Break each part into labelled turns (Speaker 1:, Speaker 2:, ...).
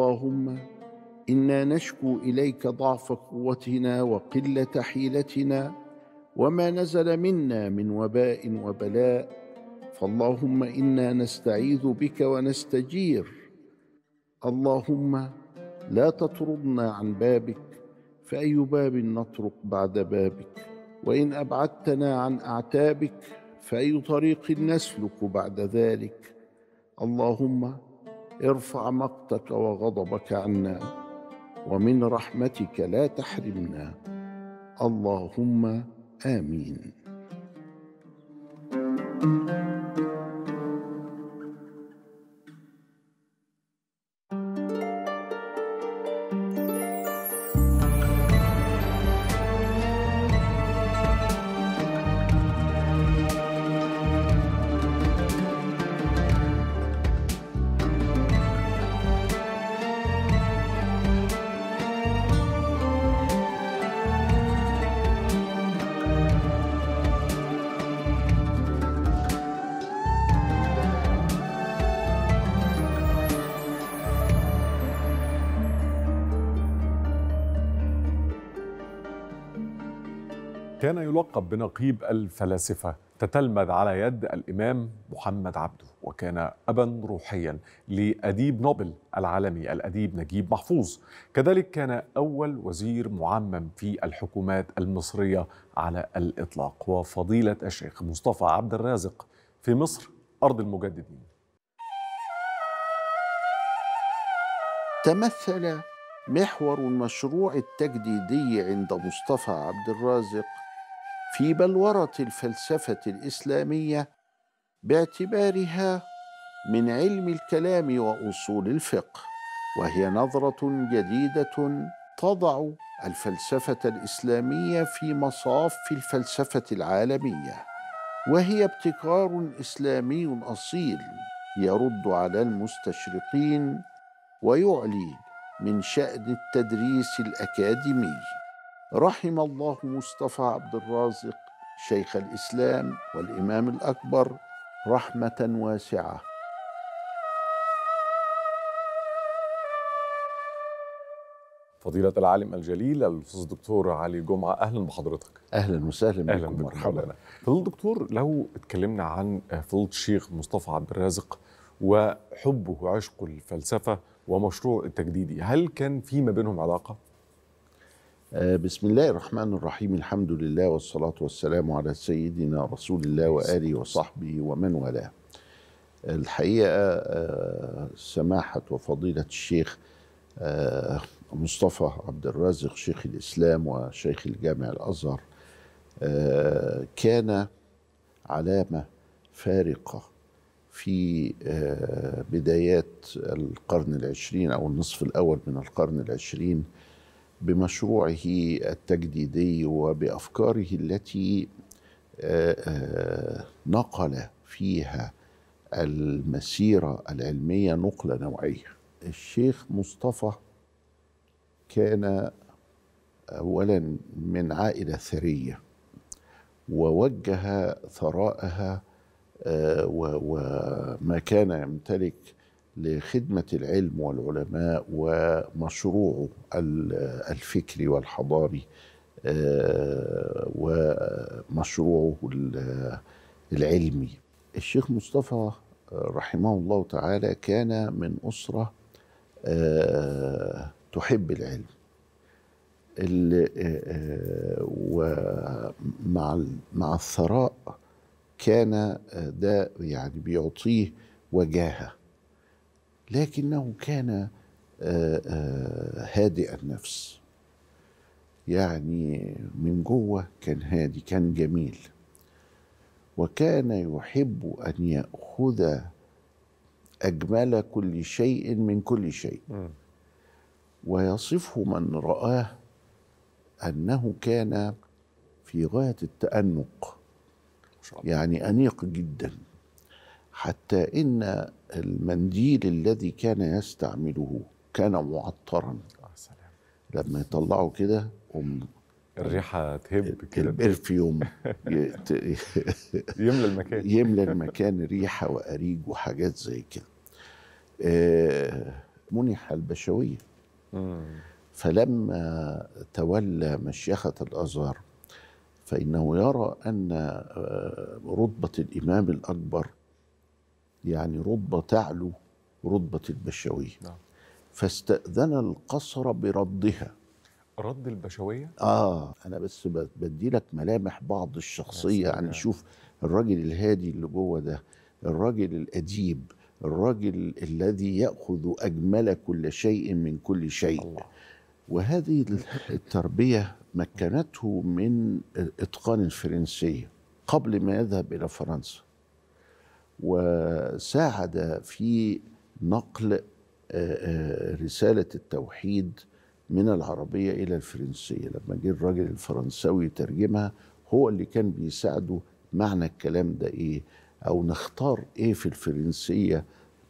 Speaker 1: اللهم انا نشكو اليك ضعف قوتنا وقله حيلتنا وما نزل منا من وباء وبلاء فاللهم انا نستعيذ بك ونستجير اللهم لا تطردنا عن بابك فاي باب نطرق بعد بابك وان ابعدتنا عن اعتابك فاي طريق نسلك بعد ذلك اللهم ارفع مقتك وغضبك عنا ومن رحمتك لا تحرمنا اللهم امين
Speaker 2: كان يلقب بنقيب الفلاسفة تتلمذ على يد الإمام محمد عبده وكان أبا روحيا لأديب نوبل العالمي الأديب نجيب محفوظ كذلك كان أول وزير معمم في الحكومات المصرية على الإطلاق وفضيلة الشيخ مصطفى عبد الرازق في مصر أرض المجددين
Speaker 1: تمثل محور المشروع التجديدي عند مصطفى عبد الرازق في بلوره الفلسفه الاسلاميه باعتبارها من علم الكلام واصول الفقه وهي نظره جديده تضع الفلسفه الاسلاميه في مصاف الفلسفه العالميه وهي ابتكار اسلامي اصيل يرد على المستشرقين ويعلي من شان التدريس الاكاديمي رحم الله مصطفى عبد الرازق شيخ الاسلام والامام الاكبر رحمه واسعه فضيلة
Speaker 2: العالم الجليل الأستاذ الدكتور علي جمعة أهلا بحضرتك
Speaker 1: أهلا وسهلا أهلا مرحبا
Speaker 2: فضيلة الدكتور لو اتكلمنا عن فضيلة الشيخ مصطفى عبد الرازق وحبه وعشقه للفلسفة ومشروع التجديدي هل كان في ما بينهم علاقة؟
Speaker 1: آه، بسم الله الرحمن الرحيم الحمد لله والصلاة والسلام على سيدنا رسول الله وآله وصحبه ومن والاه الحقيقة آه، سماحة وفضيلة الشيخ آه، مصطفى عبد الرازق شيخ الإسلام وشيخ الجامع الأزهر كان علامة فارقة في بدايات القرن العشرين أو النصف الأول من القرن العشرين بمشروعه التجديدي وبافكاره التي آه، آه، نقل فيها المسيره العلميه نقله نوعيه الشيخ مصطفى كان اولا من عائله ثريه ووجه ثراءها آه، وما كان يمتلك لخدمة العلم والعلماء آه، ومشروعه الفكري والحضاري ومشروعه العلمي الشيخ مصطفى آه، رحمه الله تعالى كان من أسرة آه، تحب العلم ومع مع الثراء كان ده يعني بيعطيه وجاهه لكنه كان آه، آه، هادئ النفس يعني من جوه كان هادي كان جميل وكان يحب ان ياخذ اجمل كل شيء من كل شيء ويصفه من راه انه كان في غايه التانق يعني انيق جدا حتى ان المنديل الذي كان يستعمله كان معطرا سلام. لما يطلعوا كده أم الريحة تهب كده البرفيوم يملى المكان يملى المكان ريحة وأريج وحاجات زي كده آه، منح البشوية فلما تولى مشيخة الأزهر فإنه يرى أن آه، رتبة الإمام الأكبر يعني رتبة تعلو رتبة البشوية نعم. فاستأذن القصر بردها
Speaker 2: رد البشوية؟
Speaker 1: آه أنا بس بدي لك ملامح بعض الشخصية يعني شوف الراجل الهادي اللي جوه ده الراجل الأديب الراجل الذي يأخذ أجمل كل شيء من كل شيء الله. وهذه التربية مكنته من إتقان الفرنسية قبل ما يذهب إلى فرنسا وساعد في نقل آه، آه، رسالة التوحيد من العربية إلى الفرنسية لما جه الراجل الفرنساوي يترجمها هو اللي كان بيساعده معنى الكلام ده إيه أو نختار إيه في الفرنسية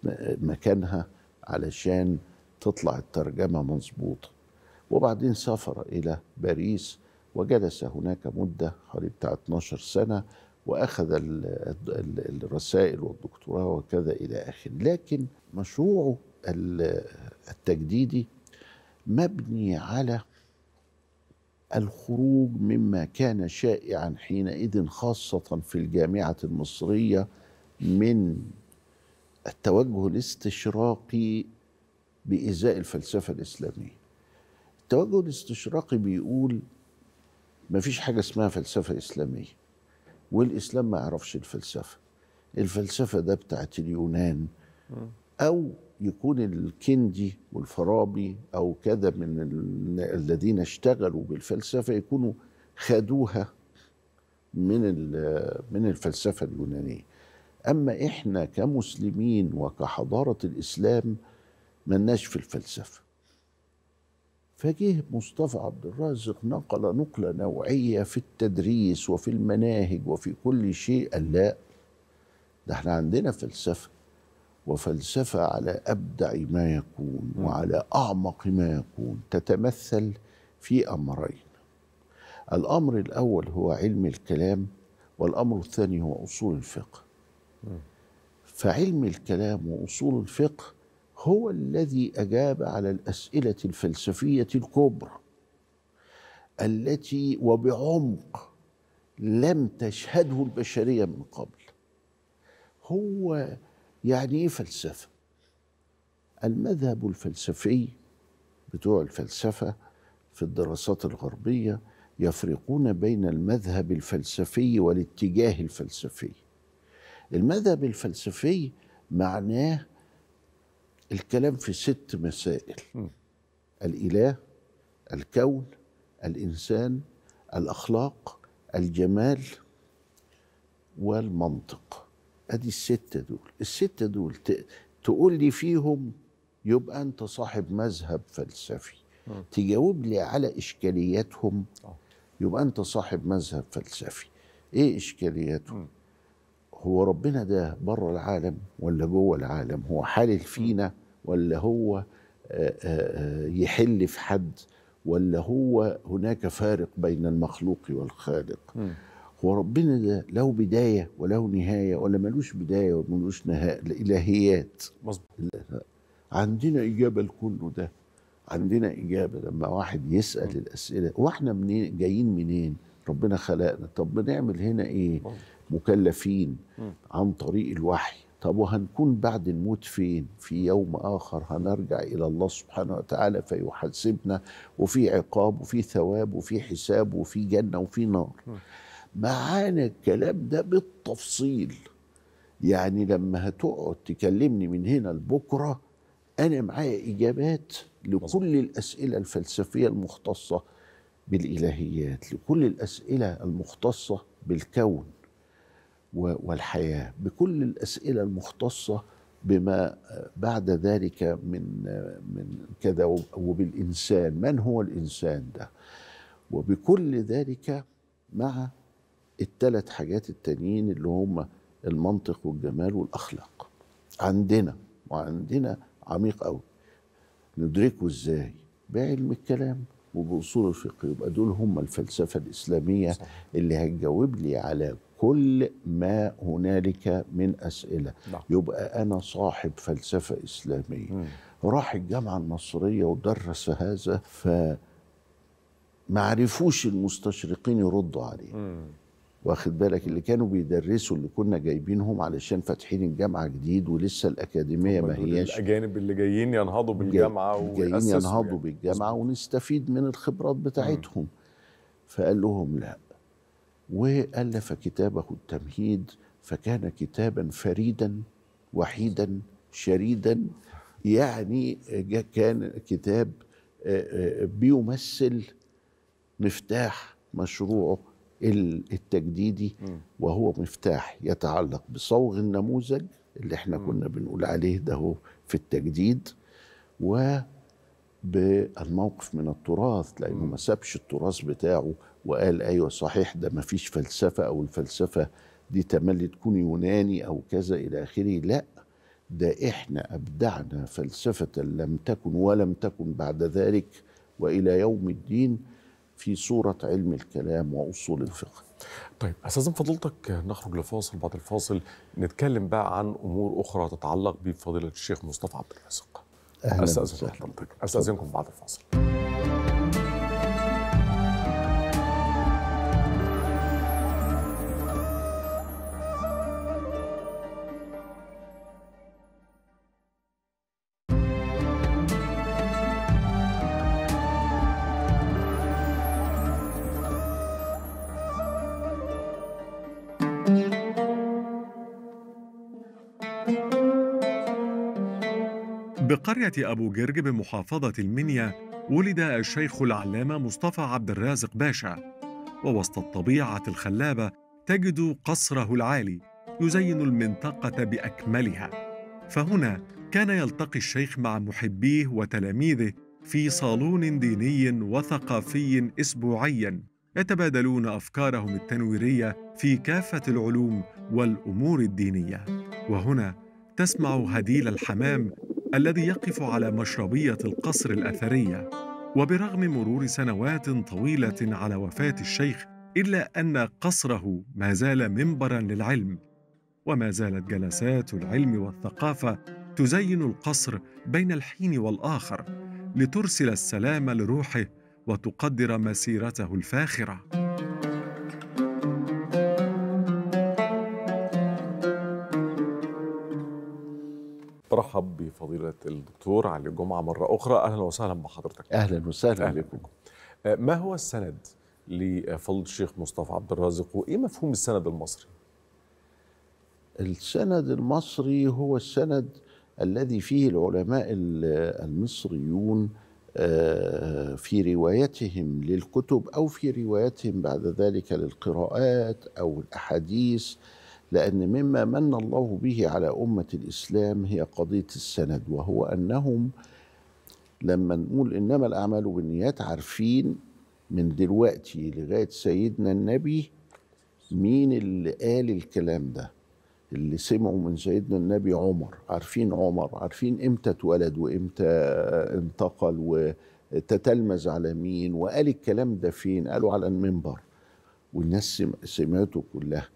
Speaker 1: آه، مكانها علشان تطلع الترجمة مظبوطة وبعدين سافر إلى باريس وجلس هناك مدة حوالي بتاع 12 سنة واخذ الرسائل والدكتوراه وكذا الى اخره لكن مشروعه التجديدي مبني على الخروج مما كان شائعا حينئذ خاصه في الجامعه المصريه من التوجه الاستشراقي بإزاء الفلسفة الإسلامية التوجه الاستشراقي بيقول ما فيش حاجة اسمها فلسفة إسلامية والاسلام ما يعرفش الفلسفه الفلسفه ده بتاعت اليونان او يكون الكندي والفارابي او كذا من الذين اشتغلوا بالفلسفه يكونوا خدوها من من الفلسفه اليونانيه اما احنا كمسلمين وكحضاره الاسلام ملناش في الفلسفه فجه مصطفى عبد الرازق نقل نقلة نوعية في التدريس وفي المناهج وفي كل شيء قال لا ده احنا عندنا فلسفة وفلسفة على أبدع ما يكون وعلى أعمق ما يكون تتمثل في أمرين الأمر الأول هو علم الكلام والأمر الثاني هو أصول الفقه فعلم الكلام وأصول الفقه هو الذي اجاب على الاسئله الفلسفيه الكبرى التي وبعمق لم تشهده البشريه من قبل هو يعني ايه فلسفه المذهب الفلسفي بتوع الفلسفه في الدراسات الغربيه يفرقون بين المذهب الفلسفي والاتجاه الفلسفي المذهب الفلسفي معناه الكلام في ست مسائل م. الاله الكون الانسان الاخلاق الجمال والمنطق ادي السته دول السته دول تقول لي فيهم يبقى انت صاحب مذهب فلسفي م. تجاوب لي على اشكالياتهم آه. يبقى انت صاحب مذهب فلسفي ايه اشكالياتهم م. هو ربنا ده بره العالم ولا جوه العالم هو حالل فينا ولا هو آه، آه، آه، يحل في حد ولا هو هناك فارق بين المخلوق والخالق هو ربنا ده له بدايه وله نهايه ولا ملوش بدايه وملوش نهايه الالهيات مظبوط عندنا اجابه لكل ده عندنا اجابه لما واحد يسال الاسئله واحنا منين جايين منين ربنا خلقنا طب بنعمل هنا ايه مكلفين عن طريق الوحي طب وهنكون بعد الموت فين في يوم آخر هنرجع إلى الله سبحانه وتعالى فيحاسبنا وفي عقاب وفي ثواب وفي حساب وفي جنة وفي نار معانا الكلام ده بالتفصيل يعني لما هتقعد تكلمني من هنا لبكرة أنا معايا إجابات لكل الأسئلة الفلسفية المختصة بالإلهيات لكل الأسئلة المختصة بالكون والحياه بكل الاسئله المختصه بما بعد ذلك من من كذا وبالانسان من هو الانسان ده وبكل ذلك مع الثلاث حاجات التانيين اللي هم المنطق والجمال والاخلاق عندنا وعندنا عميق قوي ندركه ازاي بعلم الكلام وباصول الفقه يبقى دول هم الفلسفه الاسلاميه اللي هتجاوب لي على كل ما هنالك من اسئله نعم. يبقى انا صاحب فلسفه اسلاميه مم. راح الجامعه المصريه ودرس هذا ف ما عرفوش المستشرقين يردوا عليه مم. واخد بالك اللي كانوا بيدرسوا اللي كنا جايبينهم علشان فاتحين الجامعه جديد ولسه الاكاديميه ما هياش
Speaker 2: الاجانب اللي جايين ينهضوا بالجامعه جايين ينهضوا يعني.
Speaker 1: بالجامعه ونستفيد من الخبرات بتاعتهم مم. فقال لهم لا وألف كتابه التمهيد فكان كتابا فريدا وحيدا شريدا يعني كان كتاب آه، آه، بيمثل مفتاح مشروعه التجديدي وهو مفتاح يتعلق بصوغ النموذج اللي احنا كنا بنقول عليه ده في التجديد و بالموقف من التراث لانه ما سابش التراث بتاعه وقال ايوه صحيح ده ما فيش فلسفه او الفلسفه دي تملي تكون يوناني او كذا الى اخره لا ده احنا ابدعنا فلسفه لم تكن ولم تكن بعد ذلك والى يوم الدين في صوره علم الكلام واصول الفقه. طيب استاذ فضيلتك
Speaker 2: نخرج لفاصل بعد الفاصل نتكلم بقى عن امور اخرى تتعلق بفضيله الشيخ مصطفى عبد الرازق. أهلا استاذن حضرتك استاذنكم بعد الفاصل بقرية أبو جرج بمحافظة المنيا ولد الشيخ العلامة مصطفى عبد الرازق باشا ووسط الطبيعة الخلابة تجد قصره العالي يزين المنطقة بأكملها فهنا كان يلتقي الشيخ مع محبيه وتلاميذه في صالون ديني وثقافي اسبوعيا يتبادلون افكارهم التنويريه في كافه العلوم والامور الدينيه وهنا تسمع هديل الحمام الذي يقف على مشربيه القصر الاثريه وبرغم مرور سنوات طويله على وفاه الشيخ الا ان قصره ما زال منبرا للعلم وما زالت جلسات العلم والثقافه تزين القصر بين الحين والاخر لترسل السلام لروحه وتقدر مسيرته الفاخره نرحب بفضيلة الدكتور علي الجمعة مرة أخرى أهلا وسهلا بحضرتك أهلا وسهلا أهلا بكم آه، ما هو السند لفضل الشيخ مصطفى عبد الرازق وإيه مفهوم السند المصري؟
Speaker 1: السند المصري هو السند الذي فيه العلماء المصريون آه، في روايتهم للكتب او في روايتهم بعد ذلك للقراءات او الاحاديث لأن مما من الله به على أمة الإسلام هي قضية السند وهو أنهم لما نقول إنما الأعمال بالنيات عارفين من دلوقتي لغاية سيدنا النبي مين اللي قال الكلام ده اللي سمعوا من سيدنا النبي عمر عارفين عمر عارفين امتى اتولد وامتى انتقل وتتلمذ على مين وقال الكلام ده فين قالوا على المنبر والناس سمعته كلها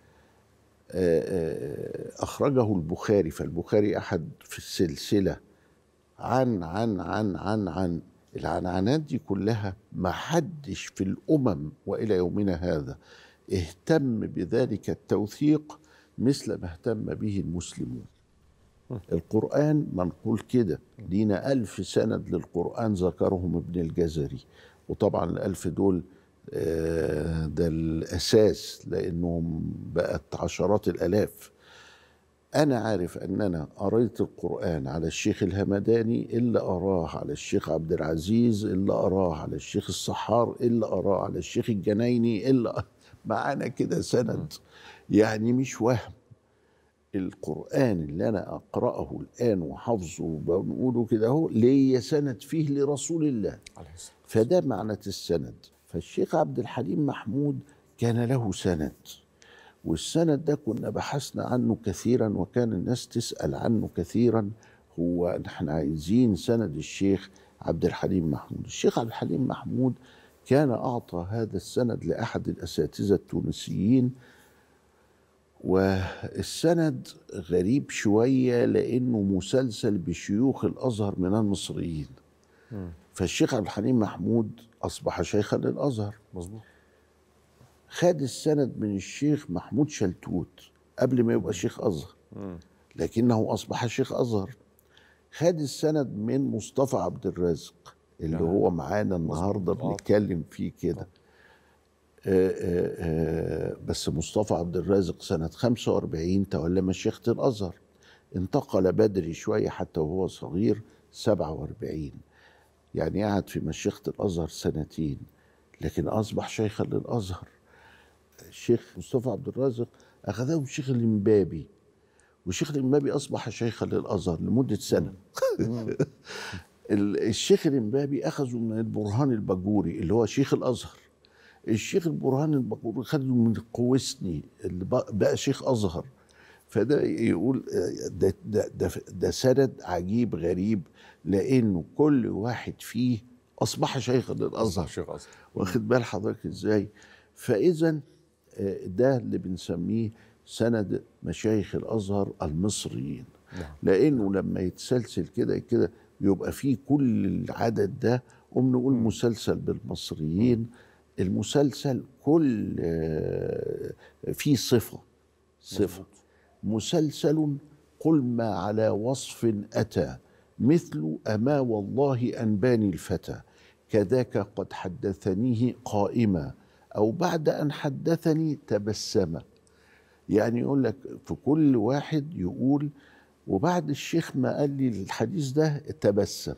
Speaker 1: أخرجه البخاري فالبخاري أحد في السلسلة عن عن عن عن عن العنعنات دي كلها ما حدش في الأمم وإلى يومنا هذا اهتم بذلك التوثيق مثل ما اهتم به المسلمون القرآن منقول كده لينا ألف سند للقرآن ذكرهم ابن الجزري وطبعا الألف دول آه، ده الاساس لانه بقت عشرات الالاف انا عارف ان انا قريت القران على الشيخ الهمداني إلا قراه على الشيخ عبد العزيز إلا قراه على الشيخ الصحار إلا قراه على الشيخ الجنايني إلا معانا كده سند يعني مش وهم القرآن اللي أنا أقرأه الآن وحفظه وبنقوله كده أهو ليا سند فيه لرسول الله فده معنى السند فالشيخ عبد الحليم محمود كان له سند والسند ده كنا بحثنا عنه كثيرا وكان الناس تسأل عنه كثيرا هو نحن عايزين سند الشيخ عبد الحليم محمود الشيخ عبد الحليم محمود كان أعطى هذا السند لأحد الأساتذة التونسيين والسند غريب شوية لأنه مسلسل بشيوخ الأزهر من المصريين فالشيخ عبد الحليم محمود أصبح شيخا للأزهر مظبوط خد السند من الشيخ محمود شلتوت قبل ما يبقى شيخ أزهر لكنه أصبح شيخ أزهر خد السند من مصطفى عبد الرازق اللي نعم. هو معانا النهارده بنتكلم فيه كده آه، آه، آه، بس مصطفى عبد الرازق سنة 45 تولى مشيخة الأزهر انتقل بدري شوية حتى وهو صغير 47 يعني قعد في مشيخة الأزهر سنتين لكن أصبح شيخا للأزهر الشيخ مصطفى عبد الرازق أخذهم شيخ الإمبابي والشيخ الإمبابي أصبح شيخا للأزهر لمدة سنة الشيخ الإمبابي أخذه من البرهان البجوري اللي هو شيخ الأزهر الشيخ البرهان البجوري خده من القويسني اللي بقى شيخ أزهر فده يقول ده, ده, ده, ده سند عجيب غريب لانه كل واحد فيه اصبح شيخا للازهر شيخ واخد بال حضرتك ازاي فاذا ده اللي بنسميه سند مشايخ الازهر المصريين نعم. لانه لما يتسلسل كده كده يبقى فيه كل العدد ده قوم نقول مسلسل بالمصريين المسلسل كل آه، فيه صفه صفه مسلسل قل ما على وصف أتى مثل أما والله أنباني الفتى كذاك قد حدثنيه قائما أو بعد أن حدثني تبسم يعني يقول لك في كل واحد يقول وبعد الشيخ ما قال لي الحديث ده تبسم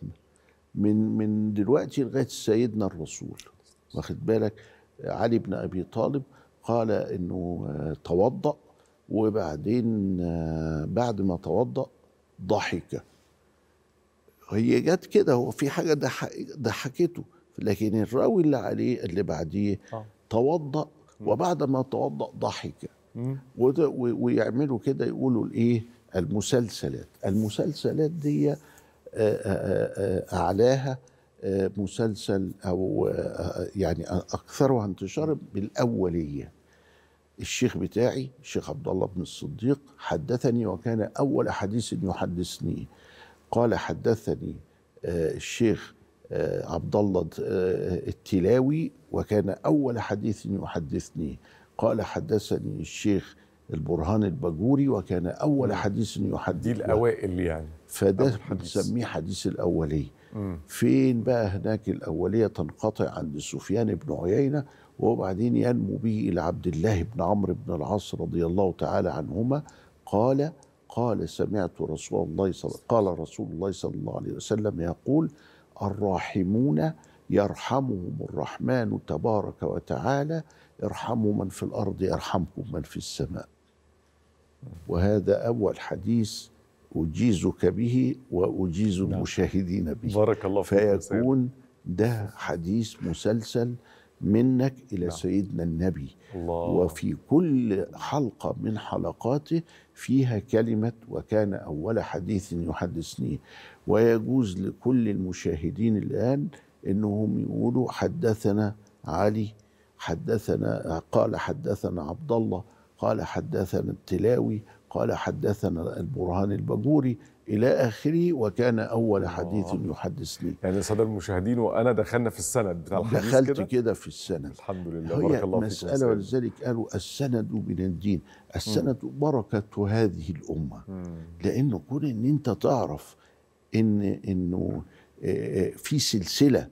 Speaker 1: من من دلوقتي لغايه سيدنا الرسول واخد بالك علي بن ابي طالب قال انه توضا وبعدين آه، بعد ما توضأ ضحك هي جت كده هو في حاجة ضحكته لكن الراوي اللي عليه اللي بعديه آه. توضأ وبعد ما توضأ ضحك ويعملوا كده يقولوا الايه المسلسلات المسلسلات دي آه، اعلاها مسلسل او يعني اكثرها انتشارا بالاوليه الشيخ بتاعي الشيخ عبد الله بن الصديق حدثني وكان اول حديث يحدثني قال حدثني آه، الشيخ آه، عبد الله آه، التلاوي وكان اول حديث يحدثني قال حدثني الشيخ البرهان الباجوري وكان اول حديث يحدثني دي الاوائل يعني فده بنسميه حديث الاوليه فين بقى هناك الأولية تنقطع عند سفيان بن عيينة وبعدين ينمو به إلى عبد الله بن عمرو بن العاص رضي الله تعالى عنهما قال قال سمعت رسول الله صلى قال رسول الله صلى الله عليه وسلم يقول الراحمون يرحمهم الرحمن تبارك وتعالى ارحموا من في الارض يرحمكم من في السماء وهذا اول حديث أجيزك به وأجيز نعم. المشاهدين به بارك الله فيك فيكون ده حديث مسلسل منك إلى نعم. سيدنا النبي الله. وفي كل حلقة من حلقاته فيها كلمة وكان أول حديث يحدثني ويجوز لكل المشاهدين الآن أنهم يقولوا حدثنا علي حدثنا قال حدثنا عبد الله قال حدثنا التلاوي قال حدثنا البرهان البجوري إلى آخره وكان أول حديث آه. يحدث لي يعني سادة المشاهدين وأنا دخلنا في السند بتاع الحديث دخلت كده, في السند الحمد لله بارك الله مسألة فيكم ولذلك قالوا السند من الدين السند م. بركة هذه الأمة م. لأنه كون إن أنت تعرف إن إنه آه، آه، في سلسلة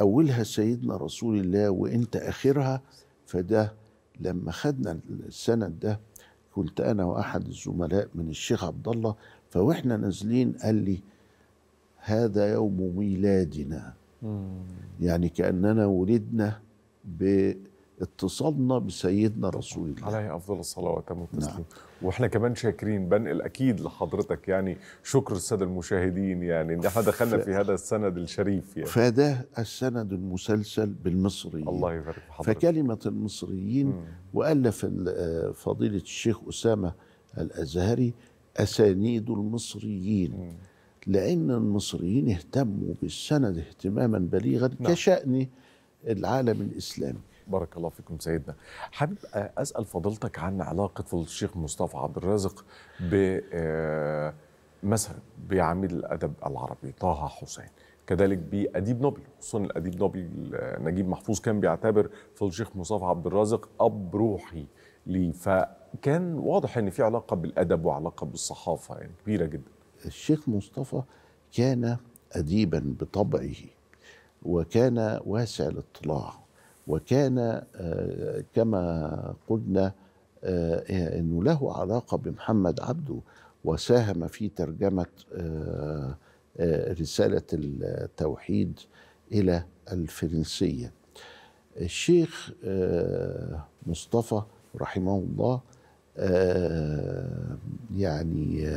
Speaker 1: أولها سيدنا رسول الله وأنت آخرها فده لما خدنا السند ده كنت انا واحد الزملاء من الشيخ عبد الله فواحنا نازلين قال لي هذا يوم ميلادنا يعني كاننا ولدنا اتصالنا بسيدنا رسول الله
Speaker 2: عليه افضل الصلاه واتم التسليم نعم. واحنا كمان شاكرين بنقل اكيد لحضرتك يعني شكر الساده المشاهدين يعني ان احنا دخلنا ف... في هذا السند الشريف يعني
Speaker 1: فده السند المسلسل بالمصريين الله يبارك في حضرتك فكلمه المصريين والف آه، فضيله الشيخ اسامه الازهري اسانيد المصريين م. لان المصريين اهتموا بالسند اهتماما بليغا نعم. كشان العالم الاسلامي بارك الله فيكم سيدنا حابب اسال فضيلتك عن علاقه الشيخ
Speaker 2: مصطفى عبد الرازق ب آه، مثلا بعميد الادب العربي طه حسين كذلك باديب نوبل خصوصا الاديب نوبل آه، نجيب محفوظ كان بيعتبر في الشيخ مصطفى عبد الرازق اب روحي ليه فكان واضح ان في علاقه بالادب وعلاقه بالصحافه يعني
Speaker 1: كبيره جدا الشيخ مصطفى كان اديبا بطبعه وكان واسع الاطلاع وكان آه، كما قلنا آه، انه له علاقه بمحمد عبده وساهم في ترجمه آه، رساله التوحيد الى الفرنسيه الشيخ مصطفى رحمه الله يعني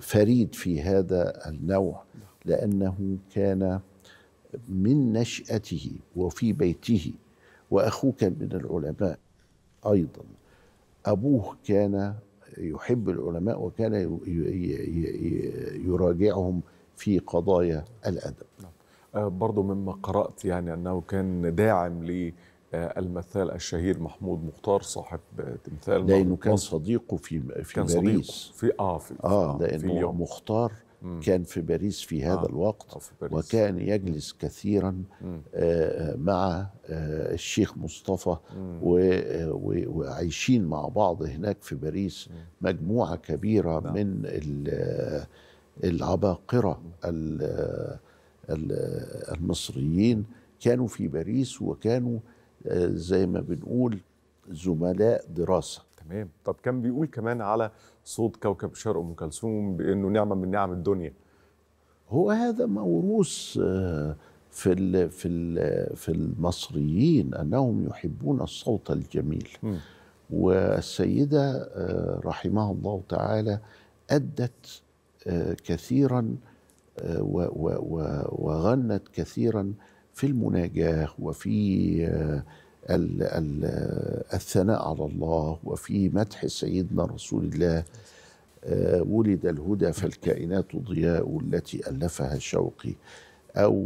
Speaker 1: فريد في هذا النوع لانه كان من نشأته وفي بيته وأخوك من العلماء أيضا أبوه كان يحب العلماء وكان يراجعهم في قضايا الأدب نعم. آه، برضو مما قرأت يعني
Speaker 2: أنه كان داعم للمثال المثال الشهير محمود مختار صاحب تمثال لأنه كان
Speaker 1: صديقه في في كان باريس صديقه في اه في, آه في لأنه اليوم. مختار كان في باريس في هذا آه. الوقت في باريس. وكان يجلس كثيرا آه مع آه الشيخ مصطفى آه، وعايشين مع بعض هناك في باريس مجموعة كبيرة نعم. آه، مم. من آه، العباقرة المصريين كانوا في باريس وكانوا زي ما بنقول زملاء دراسة
Speaker 2: تمام طب كان بيقول كمان على صوت كوكب شرق ام كلثوم بانه نعمه من نعم الدنيا
Speaker 1: هو هذا موروث آه، في الـ في الـ في المصريين انهم يحبون الصوت الجميل م. والسيده آه، رحمها الله تعالى ادت آه، كثيرا وغنت كثيرا في المناجاه وفي ال ال الثناء على الله وفي مدح سيدنا رسول الله آه، ولد الهدى فالكائنات ضياء التي ألفها شوقي أو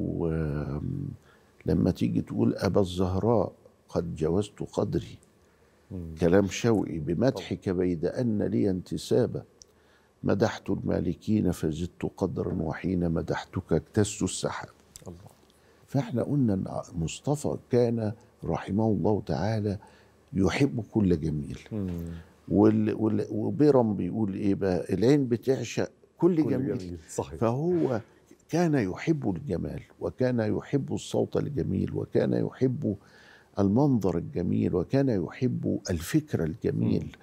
Speaker 1: لما تيجي تقول أبا الزهراء قد جوزت قدري كلام شوقي بمدحك بيد أن لي انتسابة مدحت المالكين فزدت قدرا وحين مدحتك اكتست السحاب فاحنا قلنا أن مصطفى كان رحمه الله تعالى يحب كل جميل وبيرم بيقول ايه بقى العين بتعشق كل, كل جميل, جميل. صحيح. فهو كان يحب الجمال وكان يحب الصوت الجميل وكان يحب المنظر الجميل وكان يحب الفكر الجميل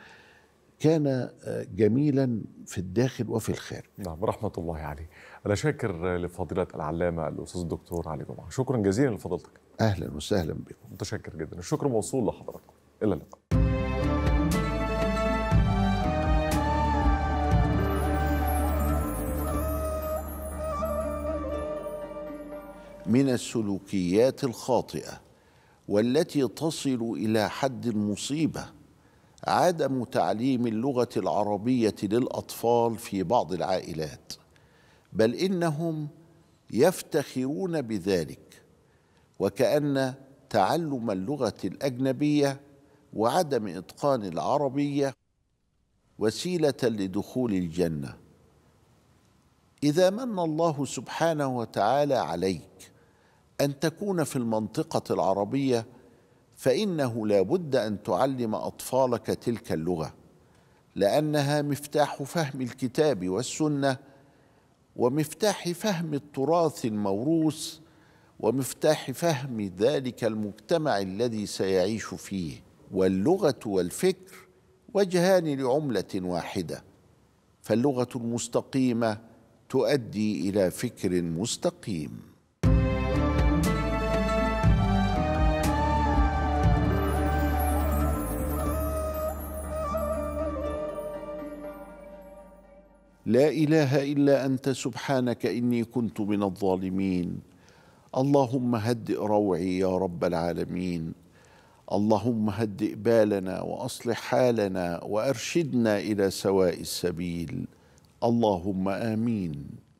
Speaker 1: كان آه، جميلا في الداخل وفي الخارج نعم رحمة الله عليه
Speaker 2: أنا شاكر لفضيلة العلامة الأستاذ الدكتور علي جمعة شكرا جزيلا لفضلتك اهلا وسهلا بكم متشكر جدا الشكر موصول لحضراتكم الى اللقاء
Speaker 1: من السلوكيات الخاطئه والتي تصل الى حد المصيبه عدم تعليم اللغه العربيه للاطفال في بعض العائلات بل انهم يفتخرون بذلك وكأن تعلم اللغة الأجنبية وعدم إتقان العربية وسيلة لدخول الجنة إذا من الله سبحانه وتعالى عليك أن تكون في المنطقة العربية فإنه لا بد أن تعلم أطفالك تلك اللغة لأنها مفتاح فهم الكتاب والسنة ومفتاح فهم التراث الموروث ومفتاح فهم ذلك المجتمع الذي سيعيش فيه واللغه والفكر وجهان لعمله واحده فاللغه المستقيمه تؤدي الى فكر مستقيم لا اله الا انت سبحانك اني كنت من الظالمين اللهم هدئ روعي يا رب العالمين اللهم هدئ بالنا واصلح حالنا وارشدنا الى سواء السبيل اللهم امين